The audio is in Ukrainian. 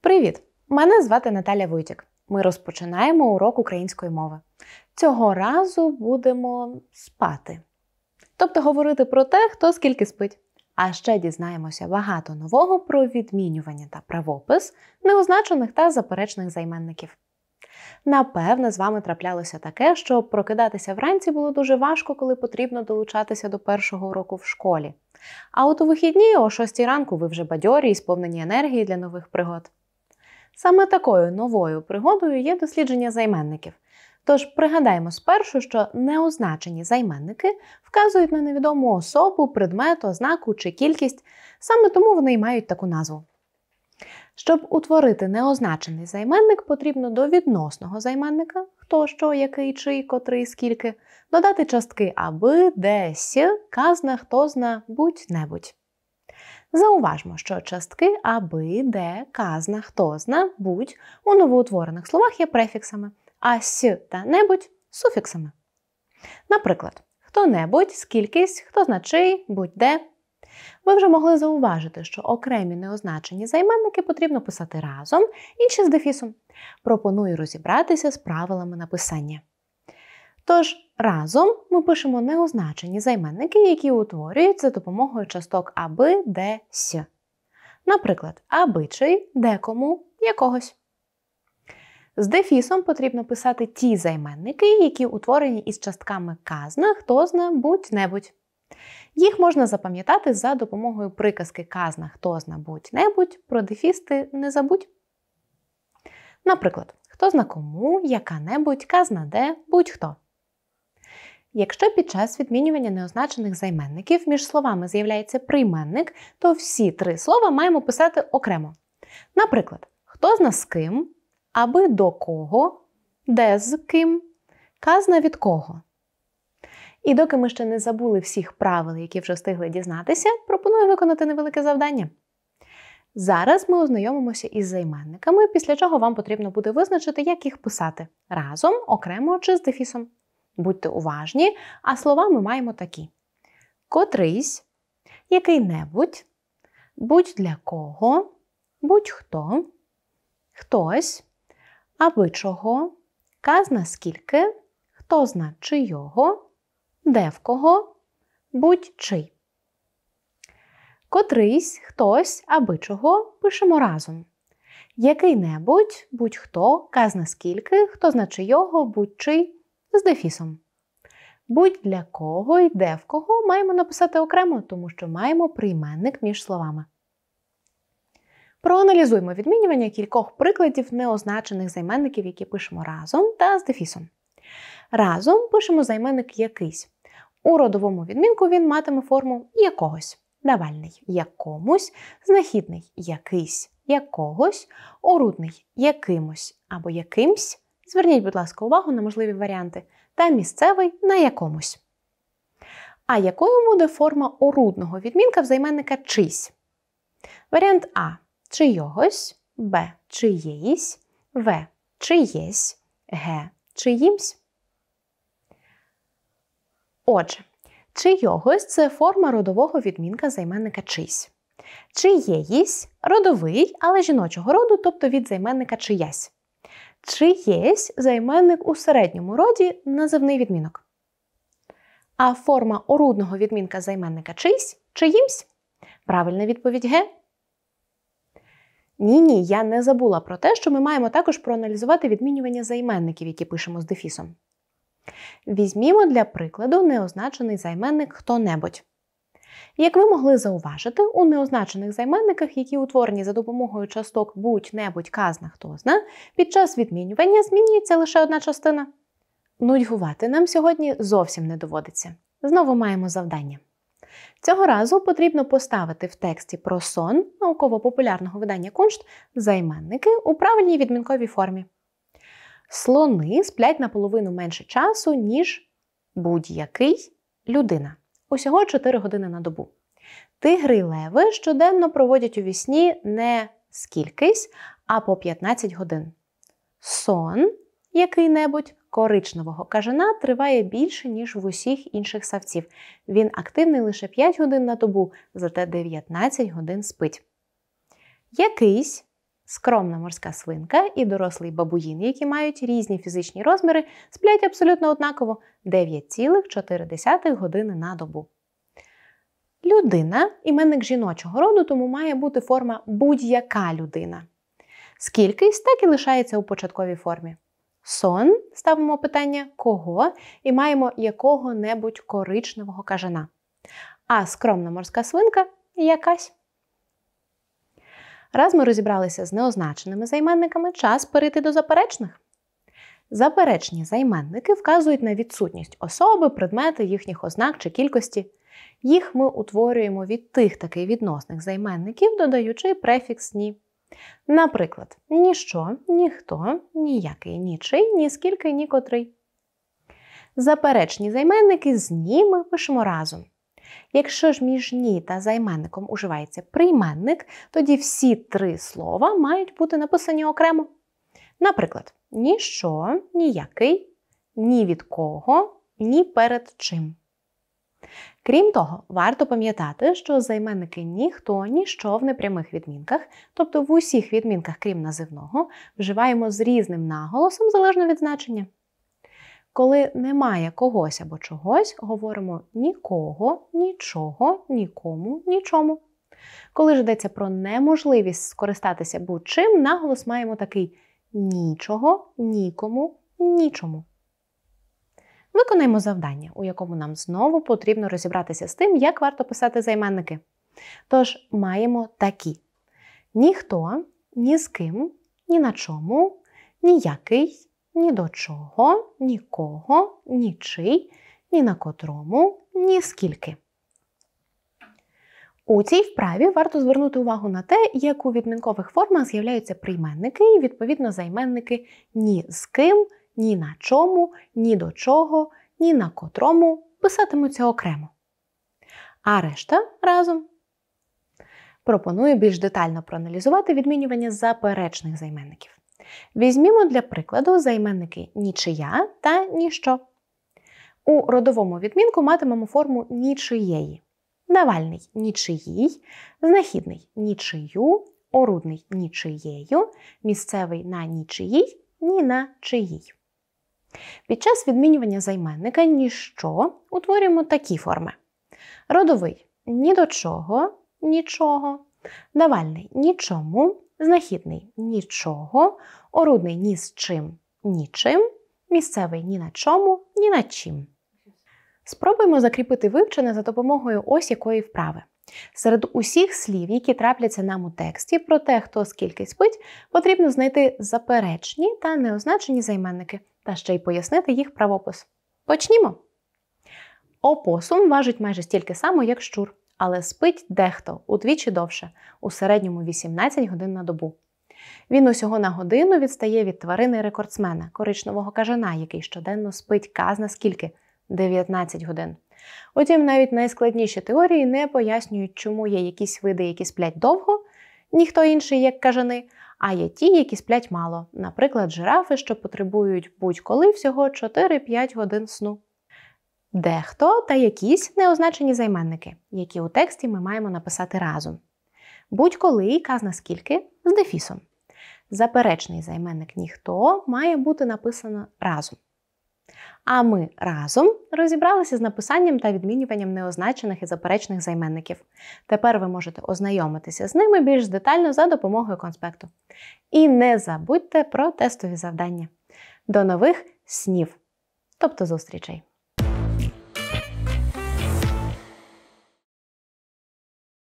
Привіт! Мене звати Наталя Вуйтік. Ми розпочинаємо урок української мови. Цього разу будемо спати. Тобто говорити про те, хто скільки спить. А ще дізнаємося багато нового про відмінювання та правопис неозначених та заперечних займенників. Напевне, з вами траплялося таке, що прокидатися вранці було дуже важко, коли потрібно долучатися до першого уроку в школі. А от у вихідні, о 6 ранку, ви вже бадьорі і сповнені енергії для нових пригод. Саме такою новою пригодою є дослідження займенників. Тож пригадаймо спершу, що неозначені займенники вказують на невідому особу, предмет, ознаку чи кількість, саме тому вони й мають таку назву. Щоб утворити неозначений займенник, потрібно до відносного займенника хто, що, який, чий, котрий, скільки, додати частки аби, десь казна, хтозна будь-небудь. Зауважмо, що частки аби, де, казна, хто зна, будь у новоутворених словах є префіксами, а с та небудь суфіксами. Наприклад, хто-небудь, скількись, хто значий, будь-де. Ви вже могли зауважити, що окремі неозначені займенники потрібно писати разом, інші з дефісом. Пропоную розібратися з правилами написання. Тож разом ми пишемо неозначені займенники, які утворюють за допомогою часток аби де с. Наприклад, абичий декому якогось. З дефісом потрібно писати ті займенники, які утворені із частками казна, хтозна, будь-небудь. Їх можна запам'ятати за допомогою приказки казна хтозна, будь-небудь, про дефіс ти не забудь. Наприклад, хто зна кому, яка-небудь, казна де, будь-хто. Якщо під час відмінювання неозначених займенників між словами з'являється прийменник, то всі три слова маємо писати окремо. Наприклад, хто з нас з ким, аби до кого, де з ким, казна від кого. І доки ми ще не забули всіх правил, які вже встигли дізнатися, пропоную виконати невелике завдання. Зараз ми ознайомимося із займенниками, після чого вам потрібно буде визначити, як їх писати разом, окремо чи з дефісом. Будьте уважні, а слова ми маємо такі: котрийсь, який-небудь, будь для кого, будь-хто, хтось, аби чого, казна скільки, хто зна чи його, де в кого, будь-чий. Котрийсь, хтось аби чого пишемо разом. Який-небудь, будь-хто, казна скільки, хто значи його, будь-чий з дефісом. Будь для кого і де в кого маємо написати окремо, тому що маємо прийменник між словами. Проаналізуємо відмінювання кількох прикладів неозначених займенників, які пишемо разом та з дефісом. Разом пишемо займенник якийсь. У родовому відмінку він матиме форму якогось, давальний якомусь, знахідний якийсь якогось, орудний якимось або якимсь, Зверніть, будь ласка, увагу на можливі варіанти та місцевий на якомусь. А якою буде форма орудного відмінка в чись? Варіант А чийогось, Б чиєїсь, В чиєсь, Г чиїмсь. Отже, чийогось це форма родового відмінка займенника чись. Чиєїсь родовий, але жіночого роду, тобто від займенника чиясь. Чи єсь займенник у середньому роді називний відмінок? А форма орудного відмінка займенника чийсь чиїмсь? Правильна відповідь Г. Ні, ні, я не забула про те, що ми маємо також проаналізувати відмінювання займенників, які пишемо з дефісом. Візьмімо для прикладу неозначений займенник хто-небудь. Як ви могли зауважити, у неозначених займенниках, які утворені за допомогою часток будь-небудь казна хто зна, під час відмінювання змінюється лише одна частина. Нудьгувати нам сьогодні зовсім не доводиться. Знову маємо завдання. Цього разу потрібно поставити в тексті про сон науково-популярного видання куншт займенники у правильній відмінковій формі. Слони сплять наполовину менше часу, ніж будь-який людина усього 4 години на добу. Тигри і леви щоденно проводять у вісні не скількись, а по 15 годин. Сон який-небудь коричневого кажана триває більше, ніж в усіх інших савців. Він активний лише 5 годин на добу, зате 19 годин спить. Якийсь Скромна морська свинка і дорослий бабуїн, які мають різні фізичні розміри, сплять абсолютно однаково 9,4 години на добу. Людина іменник жіночого роду, тому має бути форма будь-яка людина. Скільки так і лишається у початковій формі. Сон ставимо питання кого і маємо якого-небудь коричневого кажана. А скромна морська свинка якась. Раз ми розібралися з неозначеними займенниками, час перейти до заперечних. Заперечні займенники вказують на відсутність особи, предмети, їхніх ознак чи кількості. Їх ми утворюємо від тих таких відносних займенників, додаючи префікс ні. Наприклад, ніщо, ніхто, ніякий нічий, ні скільки, нікотрий. Заперечні займенники з «ні» ми пишемо разом. Якщо ж між ні та займенником уживається прийменник, тоді всі три слова мають бути написані окремо. Наприклад, ніщо, ніякий, ні від кого, ні перед чим. Крім того, варто пам'ятати, що займенники ніхто ніщо в непрямих відмінках, тобто в усіх відмінках, крім називного, вживаємо з різним наголосом залежно від значення. Коли немає когось або чогось, говоримо нікого, нічого, нікому, нічому. Коли ж йдеться про неможливість скористатися будь-чим, наголос маємо такий нічого, нікому, нічому. Виконаємо завдання, у якому нам знову потрібно розібратися з тим, як варто писати займенники. Тож маємо такі: ніхто, ні з ким, ні на чому, ніякий, ні до чого, нікого, нічий, ні на котрому, ні скільки. У цій вправі варто звернути увагу на те, як у відмінкових формах з'являються прийменники і, відповідно, займенники ні з ким, ні на чому, ні до чого, ні на котрому писатимуться окремо. А решта разом. Пропоную більш детально проаналізувати відмінювання заперечних займенників. Візьмімо для прикладу займенники нічия та ніщо. У родовому відмінку матимемо форму нічиєї. Навальний нічиїй, знахідний нічию, орудний нічиєю, місцевий на нічиїй, ні на чиїй. Під час відмінювання займенника ніщо утворюємо такі форми. Родовий ні до чого, нічого. Навальний нічому, знахідний нічого, орудний ні з чим нічим, місцевий ні на чому, ні на чим. Спробуємо закріпити вивчене за допомогою ось якої вправи. Серед усіх слів, які трапляться нам у тексті, про те, хто скільки спить, потрібно знайти заперечні та неозначені займенники та ще й пояснити їх правопис. Почнімо! Опосум важить майже стільки само, як щур але спить дехто удвічі довше, у середньому 18 годин на добу. Він усього на годину відстає від тварини рекордсмена, коричневого кажана, який щоденно спить казна скільки 19 годин. Утім, навіть найскладніші теорії не пояснюють, чому є якісь види, які сплять довго, ніхто інший, як кажани, а є ті, які сплять мало, наприклад, жирафи, що потребують будь-коли всього 4-5 годин сну дехто та якісь неозначені займенники, які у тексті ми маємо написати разом. Будь-коли і казна скільки з дефісом. Заперечний займенник ніхто має бути написано разом. А ми разом розібралися з написанням та відмінюванням неозначених і заперечних займенників. Тепер ви можете ознайомитися з ними більш детально за допомогою конспекту. І не забудьте про тестові завдання. До нових снів, тобто зустрічей!